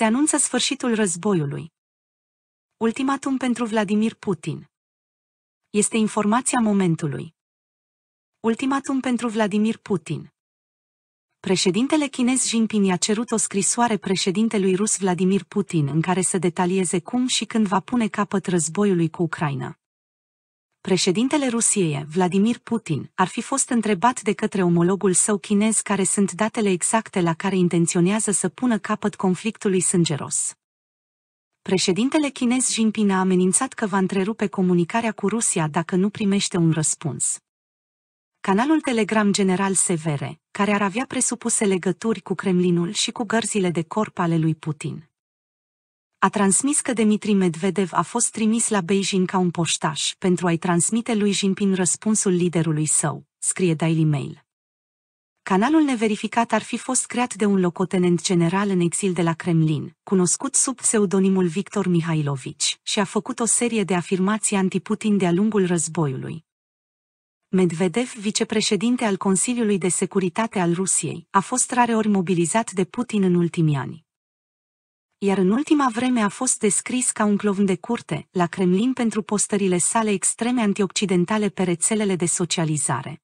Se anunță sfârșitul războiului. Ultimatum pentru Vladimir Putin. Este informația momentului. Ultimatum pentru Vladimir Putin. Președintele chinez Jinping i-a cerut o scrisoare președintelui rus Vladimir Putin în care să detalieze cum și când va pune capăt războiului cu Ucraina președintele Rusiei, Vladimir Putin, ar fi fost întrebat de către omologul său chinez care sunt datele exacte la care intenționează să pună capăt conflictului sângeros. Președintele chinez Jinping a amenințat că va întrerupe comunicarea cu Rusia dacă nu primește un răspuns. Canalul Telegram General Severe, care ar avea presupuse legături cu Kremlinul și cu gărzile de corp ale lui Putin, a transmis că Dmitri Medvedev a fost trimis la Beijing ca un poștaș pentru a-i transmite lui Jinping răspunsul liderului său, scrie Daily Mail. Canalul neverificat ar fi fost creat de un locotenent general în exil de la Kremlin, cunoscut sub pseudonimul Victor Mihailovici, și a făcut o serie de afirmații anti-Putin de-a lungul războiului. Medvedev, vicepreședinte al Consiliului de Securitate al Rusiei, a fost rareori mobilizat de Putin în ultimii ani iar în ultima vreme a fost descris ca un clovn de curte la Kremlin pentru postările sale extreme antioccidentale pe rețelele de socializare.